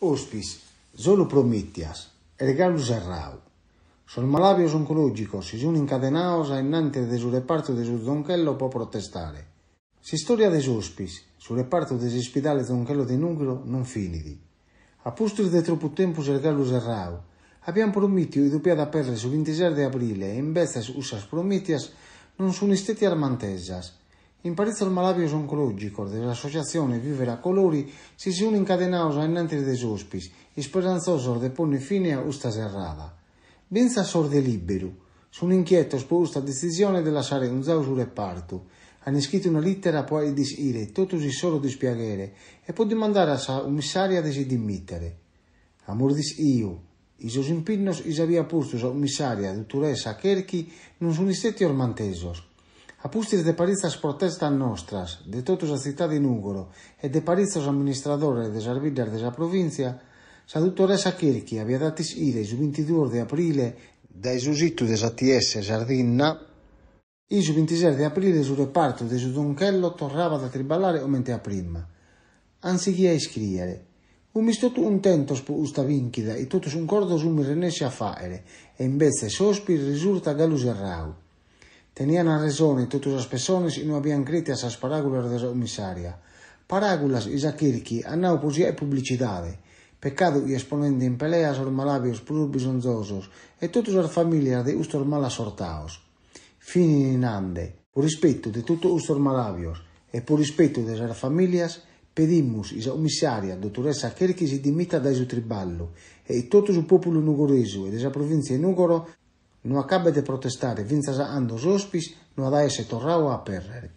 Hospis, solo prometias, regalos errau. Sono malabios oncológicos se son encadenados a enante de su reparto del sus donquello può protestare. Si storia de hospice, sul reparto de ospedale donquello de Nugro non finidi. A posto di troppo tempo se regalos errau, abbiamo promesso di doppiata perle su 26 di aprile e in bestia usas prometias non sono stati armantesas, Imparezza al malabios oncológico de la Asociación Vivera Colori si se unen cadenaos a enantes de sospis, speranzosos di porre fine a questa serrata. Benza sorde libero, sono inquietos per questa decisione di lasciare un zau sul reparto. Hanno scritto una lettera poi disire, totus i solo di dispiagere, e poi demandare a sa commissaria di si dimittere. Amor dis io, i sos impinnos is avia pustus a umissaria dottoressa Kerchi, non sono stati ormantesos. Apustis de parizzas protestas nostras, de totus a cidade de Núgoro e de parizzas administradores de servidas desa provincia, sa dottoressa Kirchi aveva datis ide il 22 de aprile da esusito de ATS Sardinna il 26 de aprile sul reparto de su Donchello tornava da tribalare o mente a prima. Anziché a scrivere, un mistotto un tentos pu usta vinchida e totus un cordos un mirenesce a faere, e invece sospir risulta galus errau. Tenían razones todas las personas y no habían creído a esas parábolas de la comisaria. Parábolas y saquirchi andau così a publicidad. Pecado y exponente en peleas ormalabios plurbisonzosos e todas las familias de ustor mal asortados. Fini in ande, por rispetto de tutto ustor malabios e por rispetto de las familias, a is comisaria dottoressa Cherchi si dimita su esutriballo e tutto su popolo nugoreso e della provincia di Nugoro No acabe de protestar e vinzas ando os hóspis, no dá ese torrao a perrere.